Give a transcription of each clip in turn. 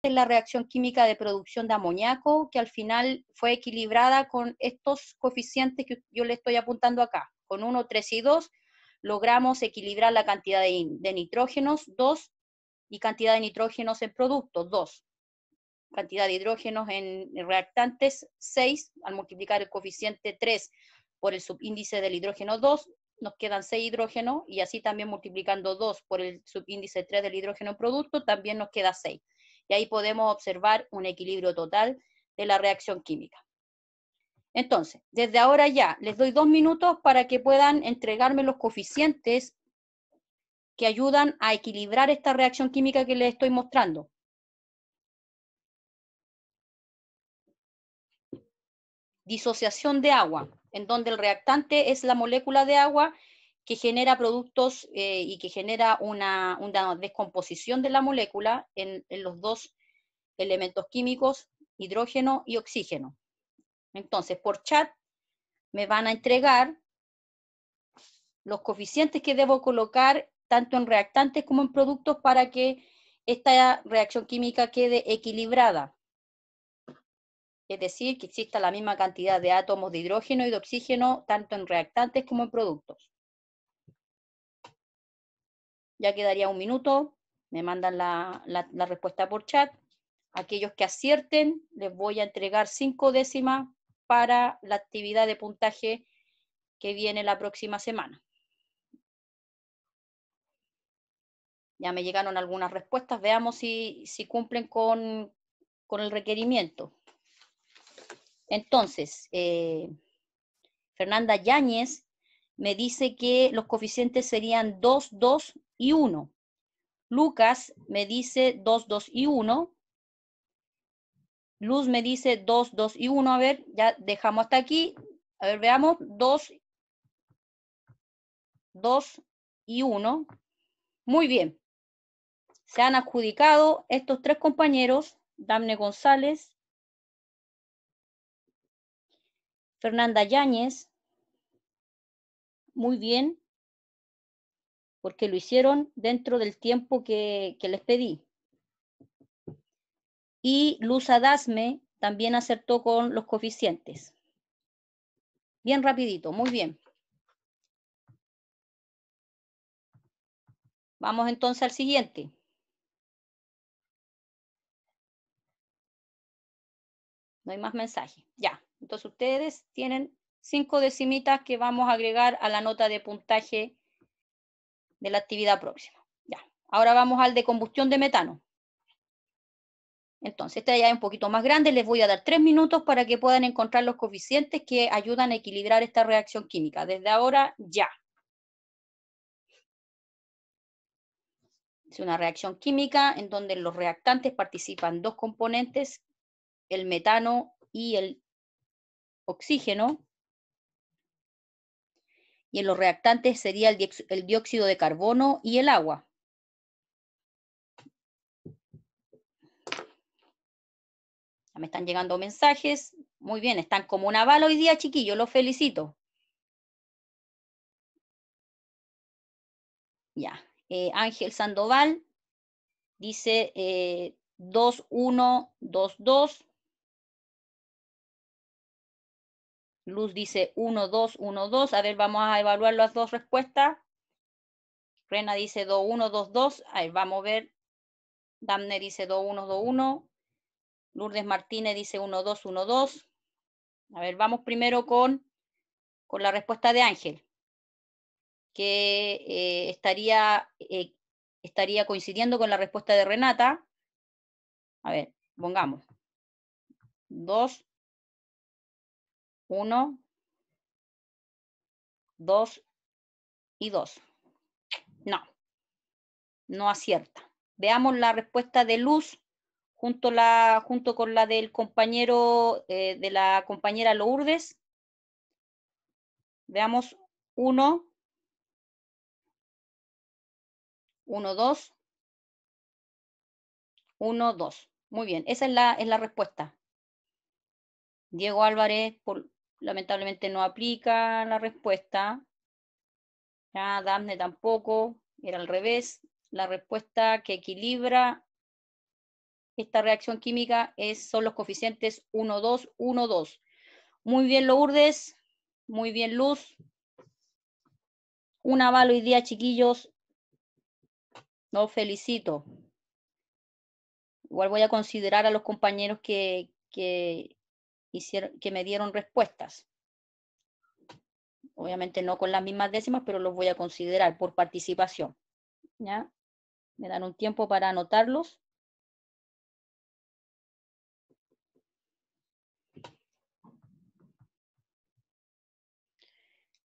Es la reacción química de producción de amoníaco, que al final fue equilibrada con estos coeficientes que yo le estoy apuntando acá. Con 1, 3 y 2 logramos equilibrar la cantidad de, de nitrógenos, 2, y cantidad de nitrógenos en productos, 2. Cantidad de hidrógenos en reactantes, 6. Al multiplicar el coeficiente 3 por el subíndice del hidrógeno 2, nos quedan 6 hidrógenos y así también multiplicando 2 por el subíndice 3 del hidrógeno en producto, también nos queda 6 y ahí podemos observar un equilibrio total de la reacción química. Entonces, desde ahora ya les doy dos minutos para que puedan entregarme los coeficientes que ayudan a equilibrar esta reacción química que les estoy mostrando. Disociación de agua, en donde el reactante es la molécula de agua que genera productos eh, y que genera una, descomposición de la molécula en, los dos elementos químicos, hidrógeno y oxígeno. Entonces, por chat me van a entregar los coeficientes que debo colocar tanto en reactantes como en productos para que esta reacción química quede equilibrada. Es decir, que exista la misma cantidad de átomos de hidrógeno y de oxígeno tanto en reactantes como en productos ya quedaría un minuto, me mandan la, respuesta por chat. Aquellos que acierten, les voy a entregar cinco décimas para la actividad de puntaje que viene la próxima semana. Ya me llegaron algunas respuestas, veamos si, cumplen con, el requerimiento. Entonces, eh, Fernanda Yáñez me dice que los coeficientes serían 2, 2 y 1. Lucas me dice 2, 2 y 1. Luz me dice 2, 2 y 1. A ver, ya dejamos hasta aquí. A ver, veamos. 2, 2 y 1. Muy bien. Se han adjudicado estos tres compañeros, Damne González, Fernanda Yáñez. Muy bien porque lo hicieron dentro del tiempo que, les pedí. Y Luz Adasme también acertó con los coeficientes. Bien rapidito, muy bien. Vamos entonces al siguiente. No hay más mensaje. Ya. Entonces ustedes tienen cinco decimitas que vamos a agregar a la nota de puntaje de la actividad próxima. Ya. Ahora vamos al de combustión de metano. Entonces, este ya es un poquito más grande, les voy a dar tres minutos para que puedan encontrar los coeficientes que ayudan a equilibrar esta reacción química. Desde ahora, ya. Es una reacción química en donde los reactantes participan dos componentes, el metano y el oxígeno, y en los reactantes sería el, dióxido de carbono y el agua. Ya me están llegando mensajes. Muy bien, están como un bala hoy día, chiquillo los felicito. Ya, eh, Ángel Sandoval dice eh, 2122. Luz dice 1, 2, 1, 2. A ver, vamos a evaluar las dos respuestas. Rena dice 2, 1, 2, 2. A ver, vamos a ver. Damner dice 2, 1, 2, 1. Lourdes Martínez dice 1, 2, 1, 2. A ver, vamos primero con, con la respuesta de Ángel, que eh, estaría, eh, estaría coincidiendo con la respuesta de Renata. A ver, pongamos. 2, 1, 2 y 2. No, no acierta. Veamos la respuesta de Luz junto, la, junto con la del compañero, eh, de la compañera Lourdes. Veamos 1, 1, 2, 1, 2. Muy bien, esa es la, es la respuesta. Diego Álvarez, por, lamentablemente no aplica la respuesta. Ya, Daphne tampoco, era al revés. La respuesta que equilibra esta reacción química es, son los coeficientes 1, 2, 1, 2. Muy bien, Lourdes. Muy bien, Luz. Un avalo hoy día, chiquillos. No, felicito. Igual voy a considerar a los compañeros que hicieron, que me dieron respuestas. Obviamente no con las mismas décimas, pero los voy a considerar por participación. ¿ya? Me dan un tiempo para anotarlos.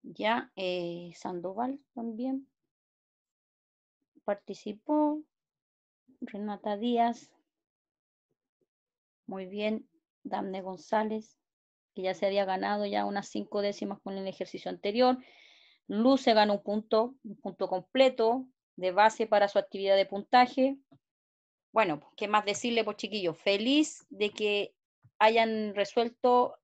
Ya, eh, Sandoval también participó. Renata Díaz. Muy bien. Damne González, que ya se había ganado ya unas cinco décimas con el ejercicio anterior. Luz se ganó un punto, un punto completo de base para su actividad de puntaje. Bueno, ¿qué más decirle, por pues, chiquillos. Feliz de que hayan resuelto,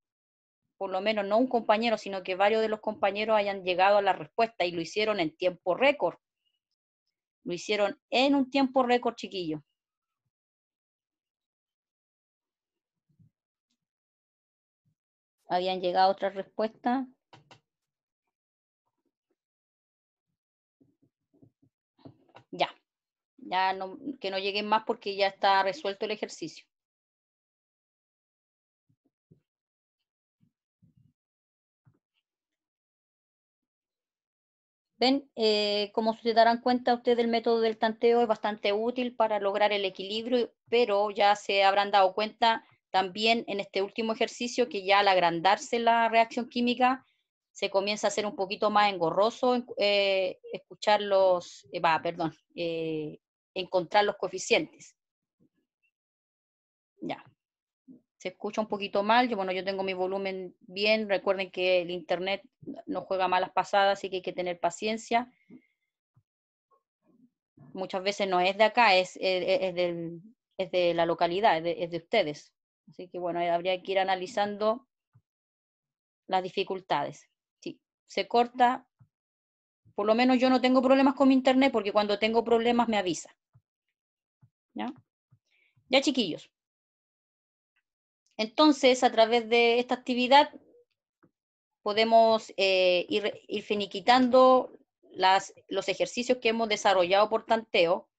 por lo menos no un compañero, sino que varios de los compañeros hayan llegado a la respuesta y lo hicieron en tiempo récord. Lo hicieron en un tiempo récord, chiquillo. habían llegado otras respuestas. Ya, ya que no lleguen más porque ya está resuelto el ejercicio. Ven, eh, como se darán cuenta ustedes, el método del tanteo es bastante útil para lograr el equilibrio, pero ya se habrán dado cuenta también en este último ejercicio que ya al agrandarse la reacción química se comienza a hacer un poquito más engorroso eh, escuchar eh, perdón, eh, encontrar los coeficientes. Ya, se escucha un poquito mal, yo, bueno, yo tengo mi volumen bien, recuerden que el internet no juega malas pasadas, así que hay que tener paciencia. Muchas veces no es de acá, es, de la localidad, es de ustedes. Así que bueno, habría que ir analizando las dificultades. Si se corta, por lo menos yo no tengo problemas con mi internet porque cuando tengo problemas me avisa. ¿Ya? Ya chiquillos. Entonces, a través de esta actividad podemos eh, ir, finiquitando las, los ejercicios que hemos desarrollado por tanteo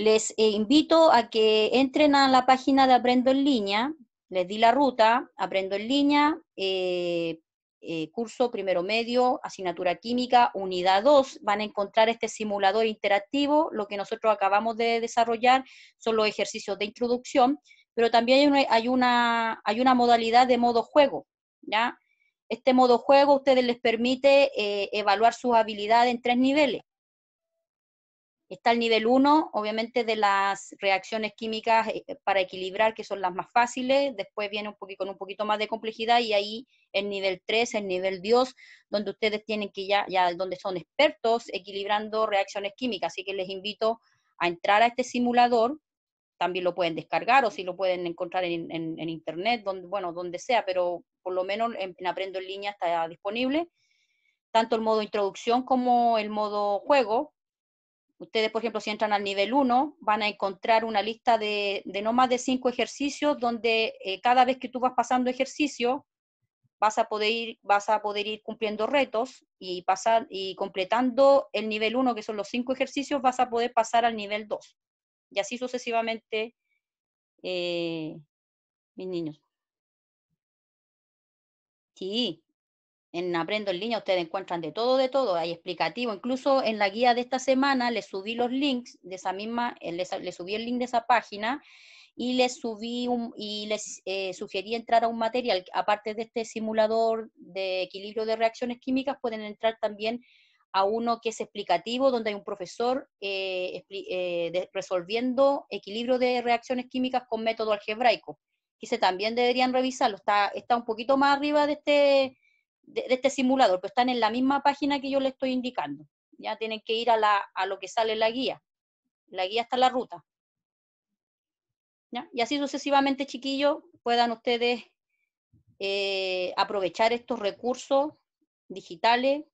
les eh, invito a que entren a la página de Aprendo en Línea, les di la ruta, Aprendo en Línea, eh, eh, curso primero medio, asignatura química, unidad 2, van a encontrar este simulador interactivo, lo que nosotros acabamos de desarrollar son los ejercicios de introducción, pero también hay una, modalidad de modo juego, ¿ya? Este modo juego a ustedes les permite evaluar sus habilidades en tres niveles. Está el nivel 1, obviamente, de las reacciones químicas eh, eh, para equilibrar, que son las más fáciles. Después viene un poquito, con un poquito más de complejidad y ahí el nivel 3, el nivel 2, donde ustedes tienen que ya, ya donde son expertos equilibrando reacciones químicas. Así que les invito a entrar a este simulador. También lo pueden descargar o si lo pueden encontrar en, internet, bueno, donde sea, pero por lo menos en Aprendo en Línea está disponible tanto el modo introducción como el modo juego, Ustedes, por ejemplo, si entran al nivel 1, van a encontrar una lista de, no más de 5 ejercicios donde eh, cada vez que tú vas pasando ejercicio, vas a poder ir, vas a poder ir cumpliendo retos y, pasar, y completando el nivel 1, que son los 5 ejercicios, vas a poder pasar al nivel 2. Y así sucesivamente, eh, mis niños. Sí, en Aprendo en línea ustedes encuentran de todo, de todo, hay explicativo, incluso en la guía de esta semana les subí los links de esa misma, eh, les, subí el link de esa página y les subí y les eh, sugerí entrar a un material, aparte de este simulador de equilibrio de reacciones químicas, pueden entrar también a uno que es explicativo, donde hay un profesor eh, resolviendo equilibrio de reacciones químicas con método algebraico. Que se también deberían revisarlo. Está, está un poquito más arriba de este, de, este simulador, pues están en la misma página que yo les estoy indicando. Ya tienen que ir a, lo que sale en la guía. La guía está en la ruta. Y así sucesivamente, chiquillos, puedan ustedes eh, aprovechar estos recursos digitales.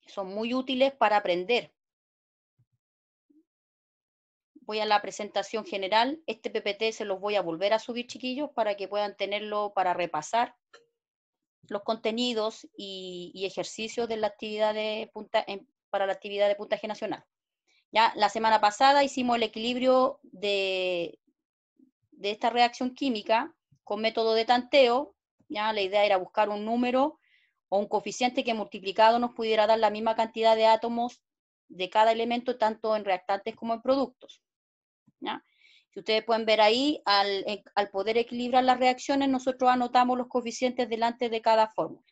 Que son muy útiles para aprender. Voy a la presentación general. Este PPT se los voy a volver a subir, chiquillos, para que puedan tenerlo para repasar los contenidos y, ejercicios de la actividad de para la actividad de puntaje nacional. Ya la semana pasada hicimos el equilibrio de, esta reacción química con método de tanteo. Ya la idea era buscar un número o un coeficiente que multiplicado nos pudiera dar la misma cantidad de átomos de cada elemento, tanto en reactantes como en productos. ¿ya? ustedes pueden ver ahí, eh, al, poder equilibrar las reacciones, nosotros anotamos los coeficientes delante de cada fórmula.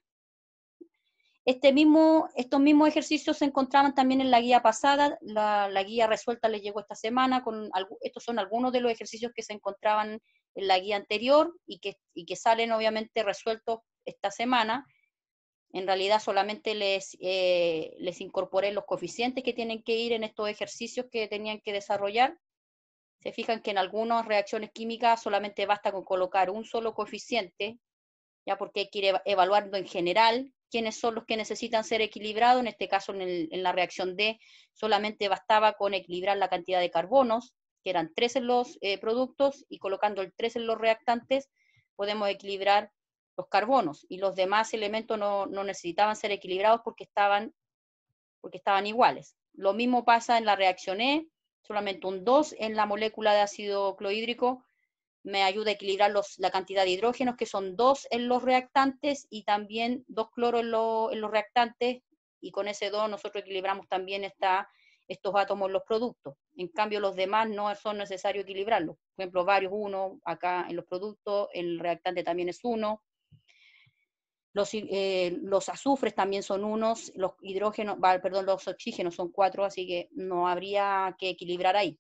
Este mismo, estos mismos ejercicios se encontraban también en la guía pasada, la, guía resuelta les llegó esta semana, con estos son algunos de los ejercicios que se encontraban en la guía anterior y que, que salen obviamente resueltos esta semana. En realidad solamente les, eh, les incorporé los coeficientes que tienen que ir en estos ejercicios que tenían que desarrollar. Se fijan que en algunas reacciones químicas solamente basta con colocar un solo coeficiente, ya porque hay que evaluando en general quiénes son los que necesitan ser equilibrados. En este caso, en, la reacción D, solamente bastaba con equilibrar la cantidad de carbonos, que eran tres en los eh, productos, y colocando el tres en los reactantes, podemos equilibrar los carbonos. Y los demás elementos no, necesitaban ser equilibrados porque estaban, porque estaban iguales. Lo mismo pasa en la reacción E, solamente un 2 en la molécula de ácido clorhídrico me ayuda a equilibrar la cantidad de hidrógenos, que son 2 en los reactantes y también 2 cloro en, los reactantes, y con ese 2 nosotros equilibramos también estos átomos, en los productos. En cambio, los demás no son necesarios equilibrarlos. Por ejemplo, varios 1 acá en los productos, el reactante también es 1, los, eh, los azufres también son unos, los hidrógenos, perdón, los oxígenos son cuatro, así que no habría que equilibrar ahí.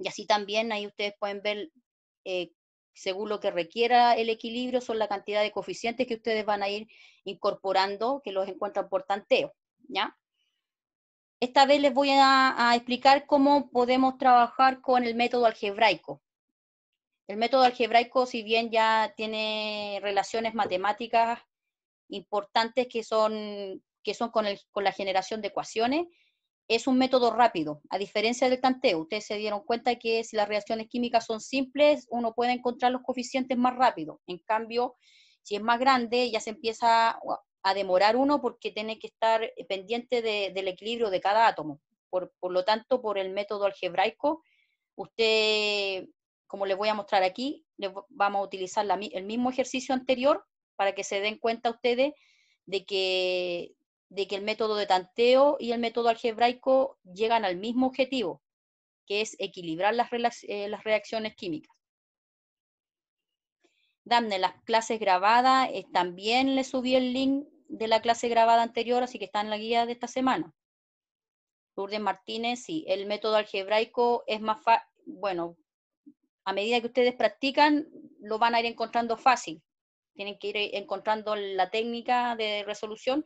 Y así también ahí ustedes pueden ver, eh, según lo que requiera el equilibrio, son la cantidad de coeficientes que ustedes van a ir incorporando, que los encuentran por tanteo, ¿ya? Esta vez les voy a, a explicar cómo podemos trabajar con el método algebraico. El método algebraico, si bien ya tiene relaciones matemáticas importantes que son, que son con, la generación de ecuaciones, es un método rápido, a diferencia del tanteo. Ustedes se dieron cuenta que si las reacciones químicas son simples, uno puede encontrar los coeficientes más rápido. En cambio, si es más grande, ya se empieza a demorar uno porque tiene que estar pendiente del equilibrio de cada átomo. Por, lo tanto, por el método algebraico, usted, como les voy a mostrar aquí, vamos a utilizar el mismo ejercicio anterior, para que se den cuenta ustedes de que, de que el método de tanteo y el método algebraico llegan al mismo objetivo, que es equilibrar las, eh, las reacciones químicas. Damne, las clases grabadas, eh, también le subí el link de la clase grabada anterior, así que está en la guía de esta semana. Lourdes Martínez, sí, el método algebraico es más fácil, bueno, a medida que ustedes practican, lo van a ir encontrando fácil tienen que ir eh, encontrando la técnica de resolución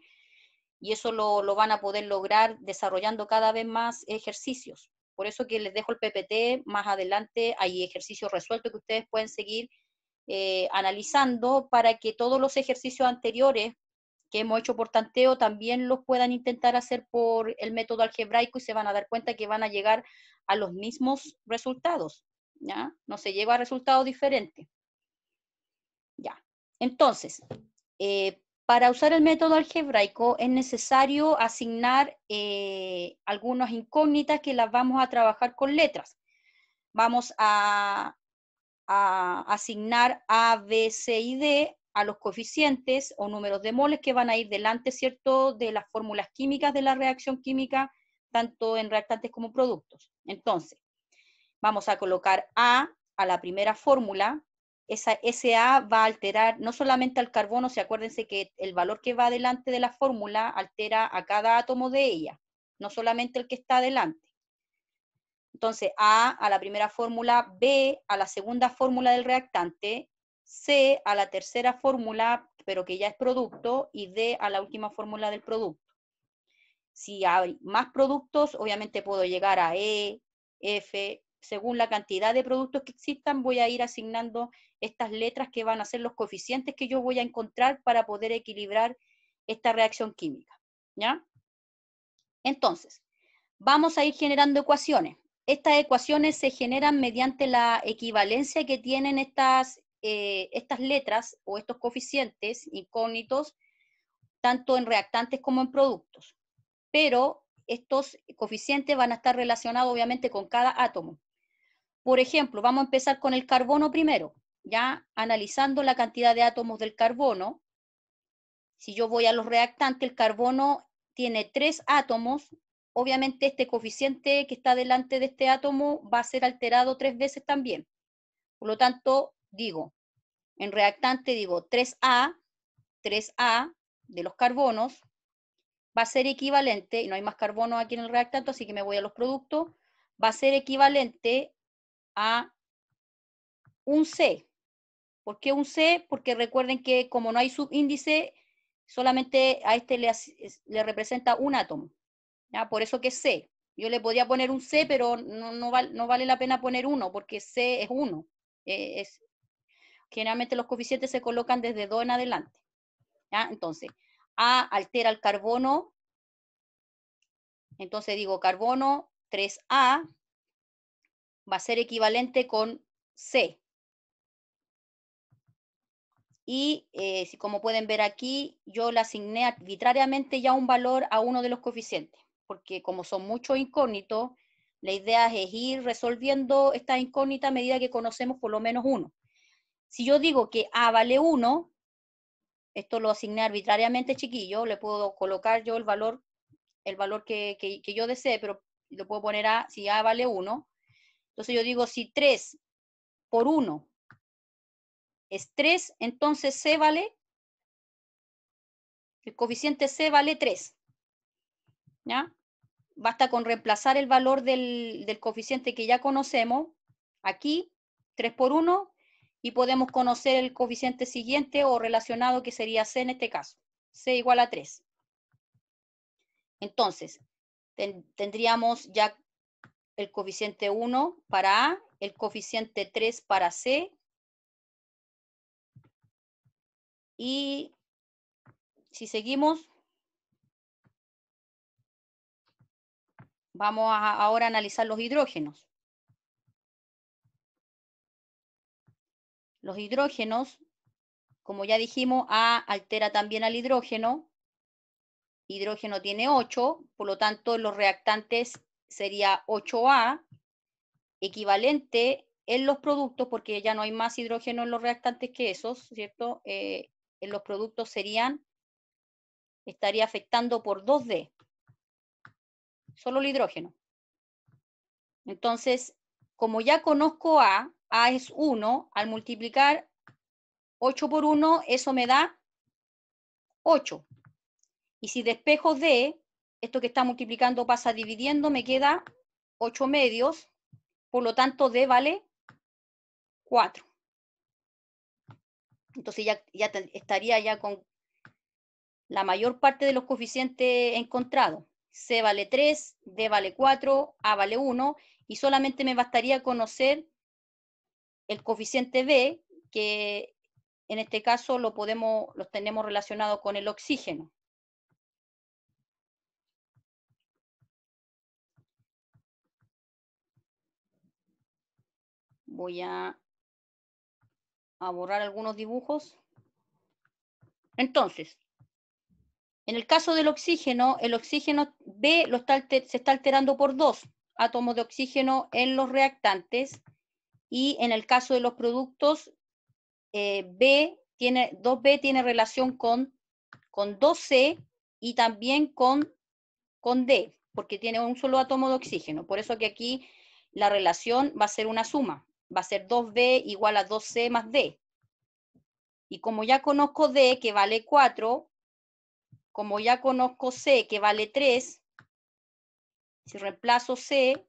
y eso lo, van a poder lograr desarrollando cada vez más ejercicios. Por eso que les dejo el PPT, más adelante hay ejercicios resueltos que ustedes pueden seguir eh, analizando para que todos los ejercicios anteriores que hemos hecho por tanteo también los puedan intentar hacer por el método algebraico y se van a dar cuenta que van a llegar a los mismos resultados. ¿ya? No se llega a resultados diferentes. Ya. Entonces, eh, para usar el método algebraico es necesario asignar eh, algunas incógnitas que las vamos a trabajar con letras. Vamos a, a asignar A, B, C y D a los coeficientes o números de moles que van a ir delante, ¿cierto?, de las fórmulas químicas de la reacción química, tanto en reactantes como productos. Entonces, vamos a colocar A a la primera fórmula, esa SA va a alterar no solamente al carbono, acuérdense que el valor que va delante de la fórmula altera a cada átomo de ella, no solamente el que está adelante. Entonces, A a la primera fórmula, B a la segunda fórmula del reactante, C a la tercera fórmula, pero que ya es producto, y D a la última fórmula del producto. Si hay más productos, obviamente puedo llegar a E, F, según la cantidad de productos que existan, voy a ir asignando estas letras que van a ser los coeficientes que yo voy a encontrar para poder equilibrar esta reacción química. ¿Ya? Entonces, vamos a ir generando ecuaciones. Estas ecuaciones se generan mediante la equivalencia que tienen estas, eh, estas letras o estos coeficientes incógnitos, tanto en reactantes como en productos. Pero estos coeficientes van a estar relacionados obviamente con cada átomo. Por ejemplo, vamos a empezar con el carbono primero, ya analizando la cantidad de átomos del carbono. Si yo voy a los reactantes, el carbono tiene tres átomos. Obviamente este coeficiente que está delante de este átomo va a ser alterado tres veces también. Por lo tanto, digo, en reactante digo 3A, 3A de los carbonos va a ser equivalente, y no hay más carbono aquí en el reactante, así que me voy a los productos, va a ser equivalente a un C. ¿Por qué un C? Porque recuerden que como no hay subíndice, solamente a este le, representa un átomo. Por eso que C. Yo le podía poner un C, pero no, vale la pena poner uno, porque C es uno. Eh, es, generalmente los coeficientes se colocan desde 2 en adelante. Entonces, A altera el carbono. Entonces digo carbono 3A va a ser equivalente con C. Y eh, como pueden ver aquí, yo le asigné arbitrariamente ya un valor a uno de los coeficientes, porque como son muchos incógnitos, la idea es ir resolviendo esta incógnita a medida que conocemos por lo menos uno. Si yo digo que A vale 1, esto lo asigné arbitrariamente chiquillo, le puedo colocar yo el valor, el valor que, yo desee, pero lo puedo poner a, si A vale 1, entonces yo digo, si 3 por 1 es 3, entonces C vale, el coeficiente C vale 3. ¿Ya? Basta con reemplazar el valor del, coeficiente que ya conocemos, aquí, 3 por 1, y podemos conocer el coeficiente siguiente o relacionado que sería C en este caso, C igual a 3. Entonces, tendríamos ya el coeficiente 1 para A, el coeficiente 3 para C y si seguimos, vamos ahora a analizar los hidrógenos. Los hidrógenos, como ya dijimos, A altera también al hidrógeno. Hidrógeno tiene 8, por lo tanto los reactantes sería 8A, equivalente en los productos, porque ya no hay más hidrógeno en los reactantes que esos, ¿cierto? Eh, en los productos serían, estaría afectando por 2D, solo el hidrógeno. Entonces, como ya conozco A, A es 1, al multiplicar 8 por 1, eso me da 8. Y si despejo D, esto que está multiplicando pasa dividiendo, me queda 8 medios, por lo tanto D vale 4. Entonces ya, ya estaría ya con la mayor parte de los coeficientes encontrados. C vale 3, D vale 4, A vale 1, y solamente me bastaría conocer el coeficiente B, que en este caso lo podemos, los tenemos relacionados con el oxígeno. Voy a, borrar algunos dibujos. Entonces, en el caso del oxígeno, el oxígeno B se está alterando por dos átomos de oxígeno en los reactantes y en el caso de los productos, eh, B tiene, 2B tiene relación con, con 2C y también con, con D, porque tiene un solo átomo de oxígeno. Por eso que aquí la relación va a ser una suma va a ser 2b igual a 2c más d. Y como ya conozco d, que vale 4, como ya conozco c, que vale 3, si reemplazo c,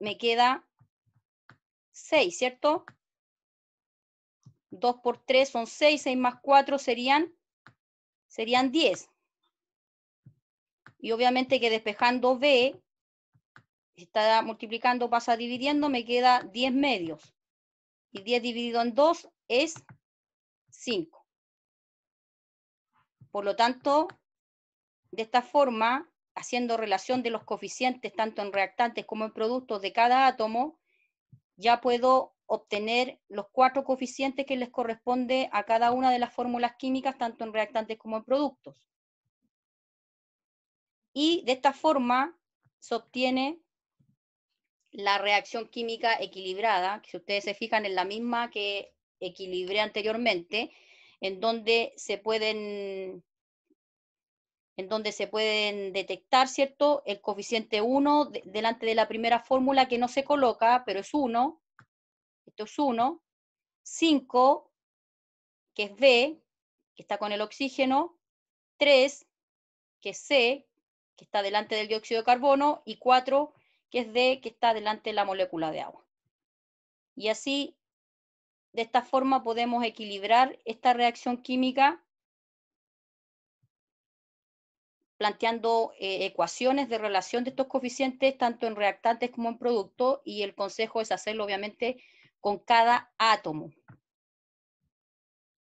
me queda 6, ¿cierto? 2 por 3 son 6, 6 más 4 serían, serían 10. Y obviamente que despejando b, está multiplicando, pasa dividiendo, me queda 10 medios. Y 10 dividido en 2 es 5. Por lo tanto, de esta forma, haciendo relación de los coeficientes tanto en reactantes como en productos de cada átomo, ya puedo obtener los cuatro coeficientes que les corresponde a cada una de las fórmulas químicas, tanto en reactantes como en productos. Y de esta forma se obtiene la reacción química equilibrada, que si ustedes se fijan en la misma que equilibré anteriormente, en donde se pueden en donde se pueden detectar, ¿cierto? El coeficiente 1 delante de la primera fórmula que no se coloca, pero es 1. Esto es 1. 5, que es B, que está con el oxígeno. 3, que es C, que está delante del dióxido de carbono. Y 4, que es D, que está delante de la molécula de agua. Y así, de esta forma podemos equilibrar esta reacción química planteando eh, ecuaciones de relación de estos coeficientes tanto en reactantes como en producto y el consejo es hacerlo obviamente con cada átomo.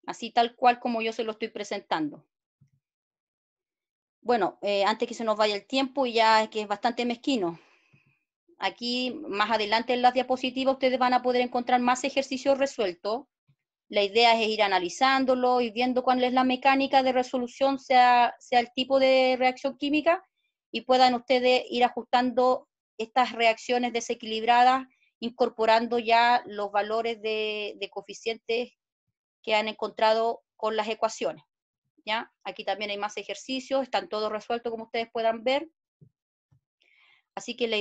Así tal cual como yo se lo estoy presentando. Bueno, eh, antes que se nos vaya el tiempo y ya que es bastante mezquino, Aquí más adelante en las diapositivas ustedes van a poder encontrar más ejercicios resueltos. La idea es ir analizándolo y viendo cuál es la mecánica de resolución, sea, sea el tipo de reacción química, y puedan ustedes ir ajustando estas reacciones desequilibradas, incorporando ya los valores de, coeficientes que han encontrado con las ecuaciones. ¿ya? Aquí también hay más ejercicios, están todos resueltos como ustedes puedan ver. Así que la